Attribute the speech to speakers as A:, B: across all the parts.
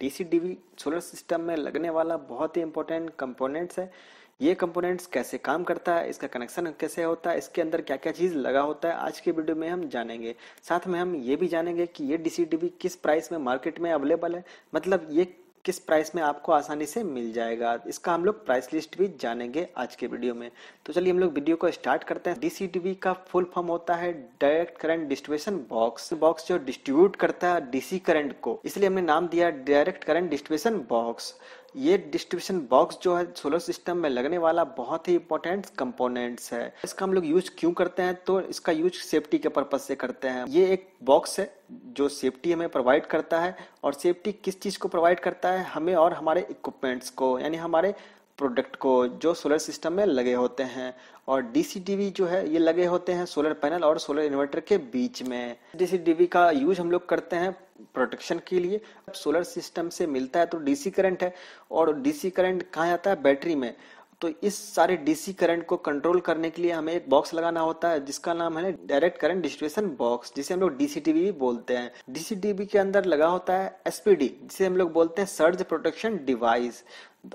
A: DV solar system में लगने वाला बहुत ही इंपॉर्टेंट कंपोनेंट्स है ये कंपोनेंट्स कैसे काम करता है इसका कनेक्शन कैसे होता है इसके अंदर क्या क्या चीज़ लगा होता है आज के वीडियो में हम जानेंगे साथ में हम ये भी जानेंगे कि ये डीसी डीवी किस प्राइस में मार्केट में अवेलेबल है मतलब ये किस प्राइस में आपको आसानी से मिल जाएगा इसका हम लोग प्राइस लिस्ट भी जानेंगे आज के वीडियो में तो चलिए हम लोग वीडियो को स्टार्ट करते हैं डीसीटीवी का फुल फॉर्म होता है direct current distribution box box जो डिस्ट्रीब्यूट करता है डीसी करंट को इसलिए हमने नाम दिया डायरेक्ट करंट डिस्ट्रीब्यूशन बॉक्स ये डिस्ट्रीब्यूशन बॉक्स जो है सोलर सिस्टम में लगने वाला बहुत ही इंपॉर्टेंट कंपोनेंट्स है इसका हम लोग यूज क्यों करते हैं तो इसका यूज सेफ्टी के पर्पज से करते हैं ये एक बॉक्स है जो सेफ्टी हमें प्रोवाइड करता है और सेफ्टी किस चीज़ को प्रोवाइड करता है हमें और हमारे इक्विपमेंट्स को यानी हमारे प्रोडक्ट को जो सोलर सिस्टम में लगे होते हैं और डीसी टीवी जो है ये लगे होते हैं सोलर पैनल और सोलर इन्वर्टर के बीच में डीसी टीवी का यूज हम लोग करते हैं प्रोटेक्शन के लिए सोलर सिस्टम से मिलता है तो डीसी करंट है और डीसी करंट कहाँ आता है बैटरी में तो इस सारे डीसी करंट को कंट्रोल करने के लिए हमें एक बॉक्स लगाना होता है जिसका नाम है डायरेक्ट करंट डिस्ट्रीब्यूशन बॉक्स जिसे हम लोग डीसीटीवी भी बोलते हैं डीसीटीवी के अंदर लगा होता है एसपीडी जिसे हम लोग बोलते हैं सर्ज प्रोटेक्शन डिवाइस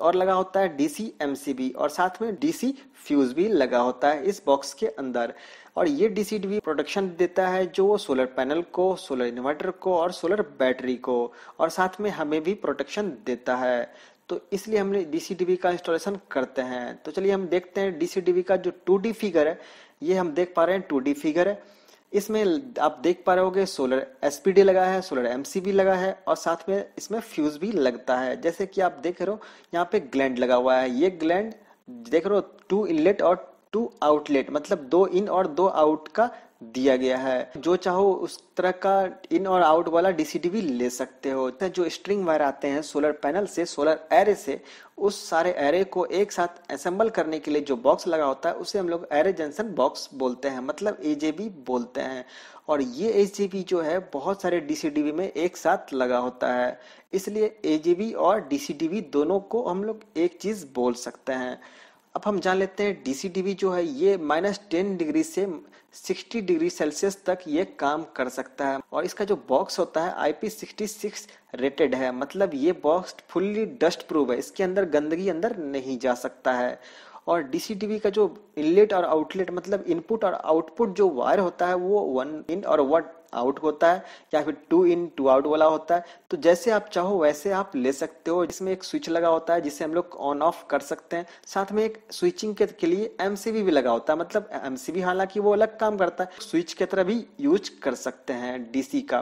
A: और लगा होता है डीसी एमसीबी और साथ में डीसी फ्यूज भी लगा होता है इस बॉक्स के अंदर और ये डीसी प्रोटेक्शन देता है जो सोलर पैनल को सोलर इन्वर्टर को और सोलर बैटरी को और साथ में हमें भी प्रोटेक्शन देता है तो इसलिए हमने डी का इंस्टॉलेशन करते हैं तो चलिए हम देखते हैं डी का जो टू फिगर है ये हम देख पा रहे हैं टू फिगर है इसमें आप देख पा रहे होगे सोलर एसपीडी लगा है सोलर एम लगा है और साथ में इसमें फ्यूज भी लगता है जैसे कि आप देख रहे हो यहाँ पे ग्लैंड लगा हुआ है ये ग्लैंड देख रहे हो टू इनलेट और टू आउटलेट मतलब दो इन और दो आउट का दिया गया है जो चाहो उस तरह का इन और आउट वाला डीसीडी भी ले सकते हो तो जो स्ट्रिंग वायर आते हैं सोलर पैनल से सोलर एरे से उस सारे एरे को एक साथ असेंबल करने के लिए जो बॉक्स लगा होता है उसे हम लोग एरे जंक्शन बॉक्स बोलते हैं मतलब एजेबी बोलते हैं और ये एजेबी जो है बहुत सारे डीसीडीबी में एक साथ लगा होता है इसलिए एजेबी और डीसीडीबी दोनों को हम लोग एक चीज बोल सकते हैं अब हम जान लेते हैं टीवी जो है ये माइनस टेन डिग्री से 60 डिग्री सेल्सियस तक ये काम कर सकता है और इसका जो बॉक्स होता है आई सिक्स रेटेड है मतलब ये बॉक्स फुल्ली डस्ट प्रूफ है इसके अंदर गंदगी अंदर नहीं जा सकता है और डीसीटीवी का जो इनलेट और आउटलेट मतलब इनपुट और आउटपुट जो वायर होता है वो वन इन और वन आउट होता है या फिर टू इन टू आउट वाला होता है तो जैसे आप चाहो वैसे आप ले सकते हो जिसमें एक स्विच लगा होता है जिसे हम लोग ऑन ऑफ कर सकते हैं साथ में एक स्विचिंग के, के लिए एमसीबी भी लगा होता है मतलब एमसीबी हालांकि वो अलग काम करता है स्विच की तरह भी यूज कर सकते हैं डीसी का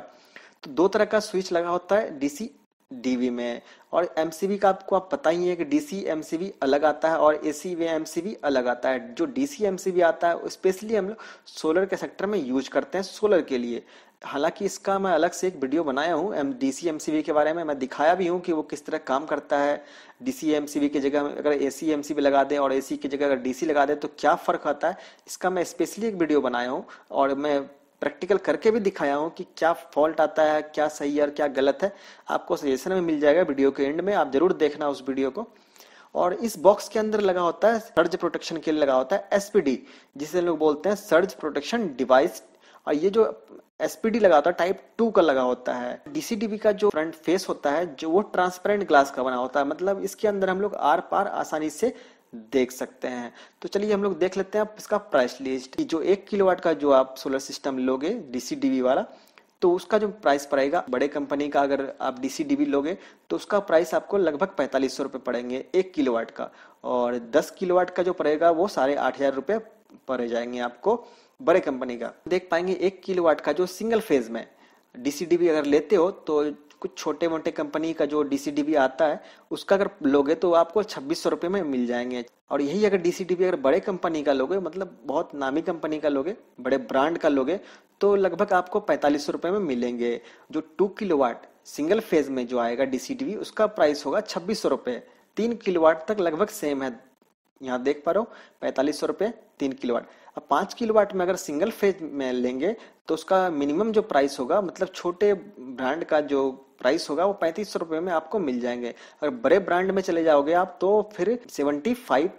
A: तो दो तरह का स्विच लगा होता है डीसी डीवी में और एमसीबी का आपको आप पता ही है कि डीसी एमसीबी अलग आता है और एसी वे एमसीबी अलग आता है जो डीसी एमसीबी आता है स्पेशली हम लोग सोलर के सेक्टर में यूज करते हैं सोलर के लिए हालांकि इसका मैं अलग से एक वीडियो बनाया हूँ M D C M C B के बारे में मैं दिखाया भी हूँ कि वो किस तरह काम करता है D C M C B की जगह अगर ए सी एम सी बी लगा दें और ए सी की जगह अगर डी सी लगा दें तो क्या फ़र्क आता है इसका मैं स्पेशली एक वीडियो बनाया हूँ और मैं प्रैक्टिकल करके भी दिखाया हूँ कि क्या फॉल्ट आता है क्या सही है और क्या गलत है आपको सजेशन में मिल जाएगा वीडियो के एंड में आप जरूर देखना उस वीडियो को और इस बॉक्स के अंदर लगा होता है सर्ज प्रोटेक्शन के लिए लगा होता है एसपीडी जिसे लोग बोलते हैं सर्ज प्रोटेक्शन डिवाइस और ये जो एसपीडी लगा होता है टाइप टू का लगा होता है डीसीटीवी का जो फ्रंट फेस होता है जो वो ट्रांसपेरेंट ग्लास का बना होता है मतलब इसके अंदर हम लोग आर पार आसानी से देख सकते हैं तो चलिए हम लोग देख लेते हैं आप इसका प्राइस लिस्ट जो एक किलो का जो आप सोलर सिस्टम लोगे डीसी डीवी वाला तो उसका जो प्राइस पड़ेगा बड़े कंपनी का अगर आप डीसी सी लोगे तो उसका प्राइस आपको लगभग पैंतालीस सौ रुपये पड़ेंगे एक किलो का और दस किलो का जो पड़ेगा वो साढ़े आठ हज़ार रुपये पड़े जाएंगे आपको बड़े कंपनी का देख पाएंगे एक किलो का जो सिंगल फेज में डीसी डीबी अगर लेते हो तो कुछ छोटे मोटे कंपनी का जो डी आता है उसका अगर लोगे तो आपको छब्बीस सौ रुपये में मिल जाएंगे और यही अगर डी अगर बड़े कंपनी का लोगे मतलब बहुत नामी कंपनी का लोगे बड़े ब्रांड का लोगे तो लगभग आपको पैंतालीस सौ में मिलेंगे जो टू किलो सिंगल फेज में जो आएगा डी उसका प्राइस होगा छब्बीस सौ रुपये तीन किलो तक लगभग सेम है यहाँ देख पा रहे हो पैंतालीस सौ रुपये तीन किलो वाट अब पाँच किलो वाट में अगर सिंगल फेज में लेंगे तो उसका मिनिमम जो प्राइस होगा मतलब छोटे ब्रांड का जो प्राइस होगा वो पैंतीस सौ रुपए में आपको मिल जाएंगे अगर बड़े ब्रांड में चले जाओगे आप तो फिर सेवेंटी फाइव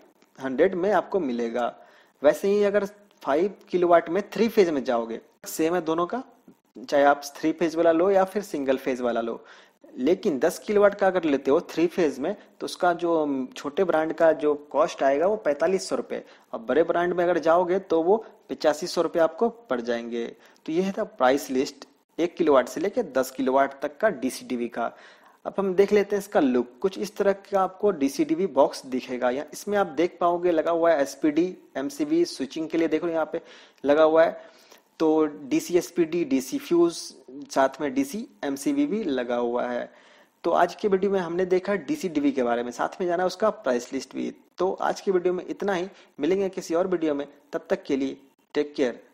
A: हंड्रेड में आपको मिलेगा वैसे ही अगर फाइव किलो वाट में थ्री फेज में जाओगे सेम है दोनों का चाहे आप थ्री फेज वाला लो या फिर सिंगल फेज वाला लो लेकिन 10 किलोवाट का अगर लेते हो थ्री फेज में तो उसका जो छोटे ब्रांड का जो कॉस्ट आएगा वो पैंतालीस सौ रुपये और बड़े ब्रांड में अगर जाओगे तो वो पचासी सौ रुपये आपको पड़ जाएंगे तो यह था प्राइस लिस्ट एक किलोवाट से लेकर दस किलोवाट तक का डीसीडीवी का अब हम देख लेते हैं इसका लुक कुछ इस तरह का आपको डीसीडीवी बॉक्स दिखेगा या इसमें आप देख पाओगे लगा हुआ है एसपीडी एमसीबी स्विचिंग के लिए देखो यहाँ पे लगा हुआ है तो डीसी एसपीडी डीसी फ्यूज साथ में डीसी एमसीबी भी लगा हुआ है तो आज के वीडियो में हमने देखा डीसीडीवी के बारे में साथ में जाना उसका प्राइस लिस्ट भी तो आज की वीडियो में इतना ही मिलेंगे किसी और वीडियो में तब तक के लिए टेक केयर